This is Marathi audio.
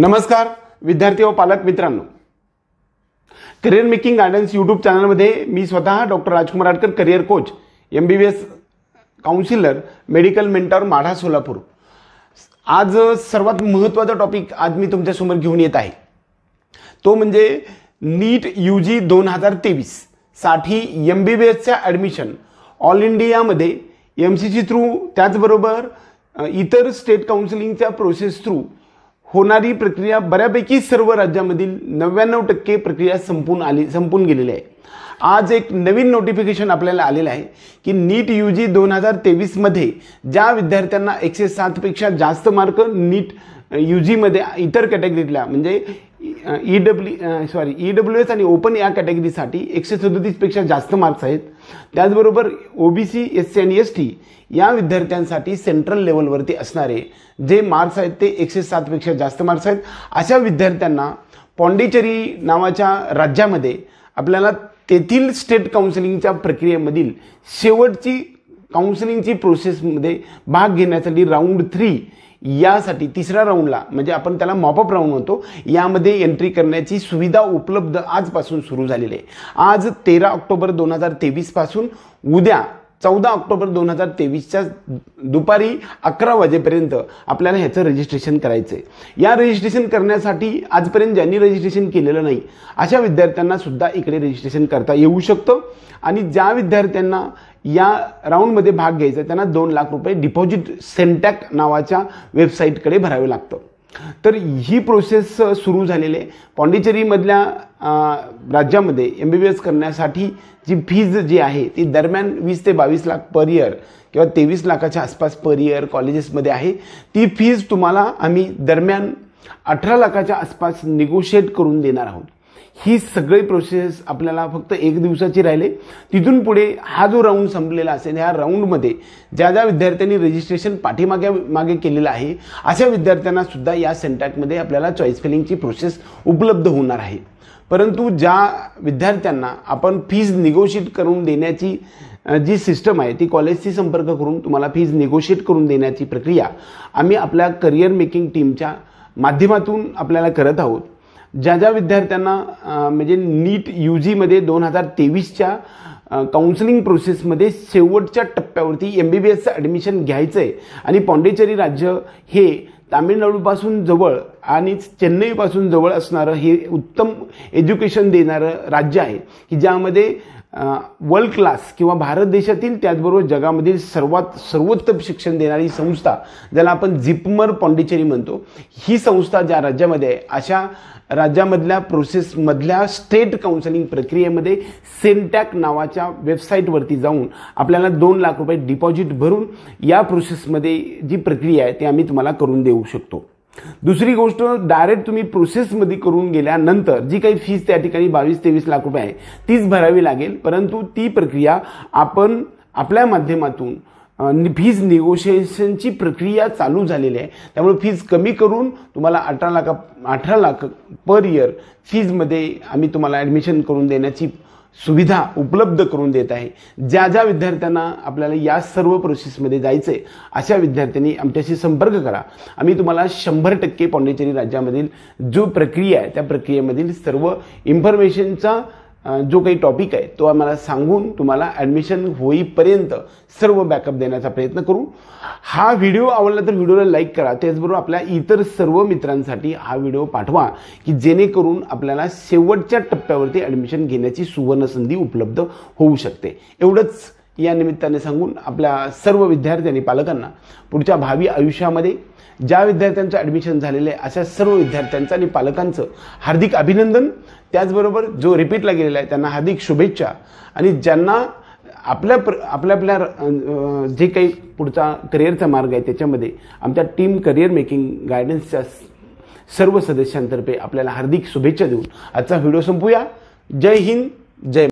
नमस्कार विद्यार्थी व पालक मित्रांनो करिअर मेकिंग गायडन्स यूट्यूब चॅनलमध्ये मी स्वतः doctor Rajkumar Adkar career coach M B B S counsellor medical mentor Madha Solapur आज सर्वात महत्त्वाचा टॉपिक आज मी तुमच्यासमोर घेऊन येत आहे तो म्हणजे नीट यू जी दोन हजार साठी एम बी बी एसच्या ॲडमिशन ऑल इंडियामध्ये एम सी सी थ्रू त्याचबरोबर इतर स्टेट काउन्सिलिंगच्या प्रोसेस थ्रू होणारी प्रक्रिया बऱ्यापैकी सर्व राज्यामधील नव्याण्णव टक्के प्रक्रिया संपून आली संपून गेलेली आहे आज एक नवीन नोटिफिकेशन आपल्याला आलेलं आहे की नीट यू जी दोन हजार तेवीसमध्ये ज्या विद्यार्थ्यांना एकशे सातपेक्षा जास्त मार्क नीट यू जीमध्ये इतर कॅटेगरीतल्या म्हणजे E W sorry E W S आणि ओपन या कॅटेगरीसाठी एकशे सदोतीसपेक्षा जास्त मार्क्स आहेत त्याचबरोबर ओबीसी एस सी आणि एस टी या विद्यार्थ्यांसाठी सेंट्रल लेवलवरती असणारे जे मार्क्स आहेत ते एकशे सातपेक्षा जास्त मार्क्स आहेत अशा विद्यार्थ्यांना पॉंडिचेरी नावाच्या राज्यामध्ये आपल्याला तेथील स्टेट काउन्सिलिंगच्या प्रक्रियेमधील शेवटची काउन्सिलिंगची प्रोसेसमध्ये भाग घेण्यासाठी राऊंड थ्री यासाठी तिसऱ्या राऊंडला म्हणजे आपण त्याला मॉपअप राऊंड म्हणतो यामध्ये एंट्री करण्याची सुविधा उपलब्ध आजपासून सुरू झालेली आहे आज तेरा ऑक्टोबर दोन हजार तेवीसपासून उद्या चौदा ऑक्टोबर दोन हजार तेवीसच्या दुपारी अकरा वाजेपर्यंत आपल्याला ह्याचं रजिस्ट्रेशन करायचं आहे या रजिस्ट्रेशन करण्यासाठी आजपर्यंत ज्यांनी रजिस्ट्रेशन केलेलं नाही अशा विद्यार्थ्यांना सुद्धा इकडे रजिस्ट्रेशन करता येऊ शकतं आणि ज्या विद्यार्थ्यांना या राऊंडमध्ये भाग घ्यायचा त्यांना दोन लाख रुपये डिपॉझिट सेंटॅक नावाच्या वेबसाईटकडे भरावे लागतं तर ही प्रोसेस सुरू झालेली आहे पॉंडिचेरीमधल्या राज्यामध्ये एम बी बी एस करण्यासाठी जी फीज जी आहे ती दरम्यान वीस ते बावीस लाख पर इयर किंवा तेवीस लाखाच्या आसपास पर इयर कॉलेजेसमध्ये आहे ती फीज तुम्हाला आम्ही दरम्यान अठरा लाखाच्या आसपास निगोशिएट करून देणार आहोत ही सगळी प्रोसेस आपल्याला फक्त एक दिवसाची राहिले तिथून पुढे हा जो राऊंड संपलेला असेल ह्या राऊंडमध्ये ज्या ज्या विद्यार्थ्यांनी रजिस्ट्रेशन पाठीमागे मागे केलेलं आहे अशा विद्यार्थ्यांना सुद्धा या सेंटॅकमध्ये आपल्याला चॉईस फिलिंगची प्रोसेस उपलब्ध होणार आहे परंतु ज्या विद्यार्थ्यांना आपण फीज निगोशिएट करून देण्याची जी सिस्टम आहे ती कॉलेजशी संपर्क करून तुम्हाला फीज निगोशिएट करून देण्याची प्रक्रिया आम्ही आपल्या करिअर मेकिंग टीमच्या माध्यमातून आपल्याला करत आहोत ज्या ज्या विद्यार्थ्यांना म्हणजे नीट यू जीमध्ये दोन हजार तेवीसच्या काउन्सिलिंग प्रोसेसमध्ये शेवटच्या टप्प्यावरती एम बी बी एसचं ॲडमिशन घ्यायचं आहे आणि पॉंडेचेरी राज्य हे तामिळनाडूपासून जवळ आणि चेन्नईपासून जवळ असणारं हे उत्तम एज्युकेशन देणारं राज्य आहे की ज्यामध्ये वर्ल्ड क्लास किंवा भारत देशातील त्याचबरोबर जगामधील सर्वात सर्वोत्तम शिक्षण देणारी संस्था ज्याला आपण झिपमर पॉंडिचेरी म्हणतो ही संस्था ज्या राज्यामध्ये आहे अशा राज्यामधल्या प्रोसेसमधल्या स्टेट काउन्सिलिंग प्रक्रियेमध्ये सेंटॅक नावाच्या वेबसाईटवरती जाऊन आपल्याला दोन लाख रुपये डिपॉझिट भरून या प्रोसेसमध्ये जी प्रक्रिया आहे ती आम्ही तुम्हाला करून देऊ शकतो दुसरी गोष्ट डायरेक्ट तुम्ही प्रोसेसमध्ये करून गेल्यानंतर जी काही फीज त्या ठिकाणी बावीस तेवीस लाख रुपये आहे तीच भरावी लागेल परंतु ती प्रक्रिया आपण आपल्या माध्यमातून फीज निगोशिएशनची प्रक्रिया चालू झालेली आहे त्यामुळे फीज कमी करून तुम्हाला अठरा लाख अठरा लाख पर इयर फीजमध्ये आम्ही तुम्हाला ॲडमिशन करून देण्याची सुविधा उपलब्ध करून देत आहे ज्या ज्या विद्यार्थ्यांना आपल्याला या सर्व प्रोसेसमध्ये जायचंय अशा विद्यार्थ्यांनी आमच्याशी संपर्क करा आम्ही तुम्हाला शंभर टक्के पॉंडिचेरी राज्यामधील जो प्रक्रिया आहे त्या प्रक्रियेमधील सर्व इन्फॉर्मेशनचा जो काही टॉपिक आहे तो आम्हाला सांगून तुम्हाला ॲडमिशन होईपर्यंत सर्व बॅकअप देण्याचा प्रयत्न करू हा व्हिडिओ आवडला तर व्हिडिओला लाईक करा त्याचबरोबर आपल्या इतर सर्व मित्रांसाठी हा व्हिडिओ पाठवा की जेणेकरून आपल्याला शेवटच्या टप्प्यावरती ॲडमिशन घेण्याची सुवर्णसंधी उपलब्ध होऊ शकते एवढंच या निमित्ताने सांगून आपल्या सर्व विद्यार्थ्यांनी पालकांना पुढच्या भावी आयुष्यामध्ये ज्या विद्यार्थ्यांचं ॲडमिशन झालेलं आहे अशा सर्व विद्यार्थ्यांचं आणि पालकांचं हार्दिक अभिनंदन त्याचबरोबर जो रिपीटला गेलेला आहे त्यांना हार्दिक शुभेच्छा आणि ज्यांना आपल्या प्र आपल्या आपल्या जे काही पुढचा करिअरचा मार्ग आहे त्याच्यामध्ये आमच्या टीम करिअर मेकिंग गायडन्सच्या सर्व सदस्यांतर्फे आपल्याला हार्दिक शुभेच्छा देऊन आजचा व्हिडिओ संपूया जय हिंद जय